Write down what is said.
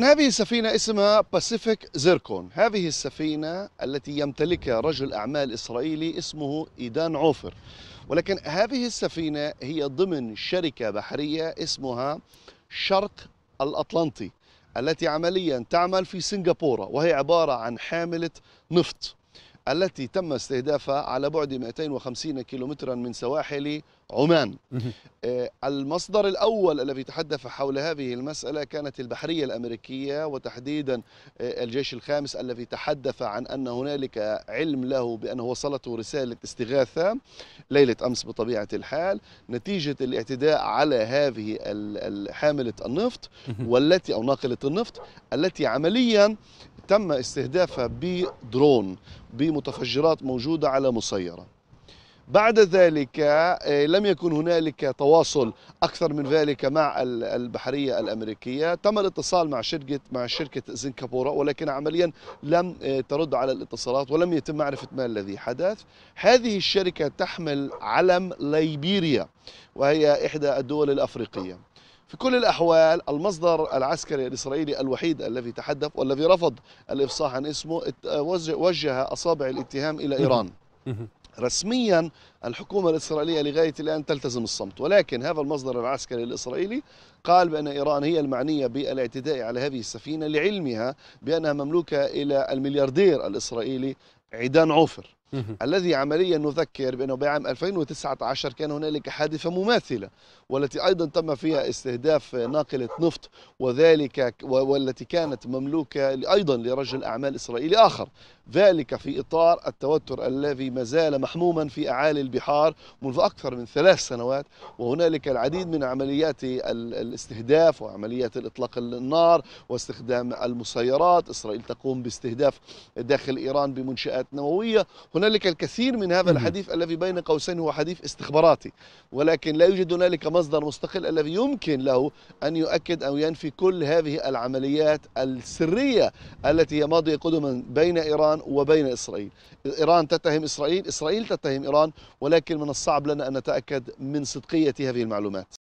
إذن هذه السفينة اسمها باسيفيك زيركون هذه السفينة التي يمتلكها رجل أعمال إسرائيلي اسمه إيدان عوفر ولكن هذه السفينة هي ضمن شركة بحرية اسمها شرق الأطلنطي التي عمليا تعمل في سنغافورة وهي عبارة عن حاملة نفط التي تم استهدافها على بعد 250 كيلومترا من سواحل عمان آه، المصدر الأول الذي تحدث حول هذه المسألة كانت البحرية الأمريكية وتحديدا آه، الجيش الخامس الذي تحدث عن أن هنالك علم له بأنه وصلته رسالة استغاثة ليلة أمس بطبيعة الحال نتيجة الاعتداء على هذه حاملة النفط والتي أو ناقلة النفط التي عمليا تم استهدافها بدرون بمتفجرات موجودة على مسيرة بعد ذلك آه، لم يكن هنالك تواصل اكثر من ذلك مع البحريه الامريكيه، تم الاتصال مع شركه مع شركه سنغافوره ولكن عمليا لم آه، ترد على الاتصالات ولم يتم معرفه ما الذي حدث. هذه الشركه تحمل علم ليبيريا وهي احدى الدول الافريقيه. في كل الأحوال المصدر العسكري الإسرائيلي الوحيد الذي تحدث والذي رفض الإفصاح عن اسمه وجه أصابع الاتهام إلى إيران رسميا الحكومة الإسرائيلية لغاية الآن تلتزم الصمت ولكن هذا المصدر العسكري الإسرائيلي قال بأن إيران هي المعنية بالاعتداء على هذه السفينة لعلمها بأنها مملوكة إلى الملياردير الإسرائيلي عيدان عوفر الذي عمليا نذكر بأنه بعام 2019 كان هنالك حادثة مماثلة والتي أيضا تم فيها استهداف ناقلة نفط وذلك والتي كانت مملوكة أيضا لرجل أعمال إسرائيلي آخر ذلك في إطار التوتر الذي ما زال محموما في أعالي البحار منذ أكثر من ثلاث سنوات وهنالك العديد من عمليات الاستهداف وعمليات الإطلاق النار واستخدام المسيرات إسرائيل تقوم باستهداف داخل إيران بمنشآت نووية هنالك الكثير من هذا الحديث الذي بين قوسين هو حديث استخباراتي ولكن لا يوجد هنالك مصدر مستقل الذي يمكن له أن يؤكد أو ينفي كل هذه العمليات السرية التي هي ماضية قدما بين إيران وبين إسرائيل إيران تتهم إسرائيل إسرائيل تتهم إيران ولكن من الصعب لنا أن نتأكد من صدقية هذه المعلومات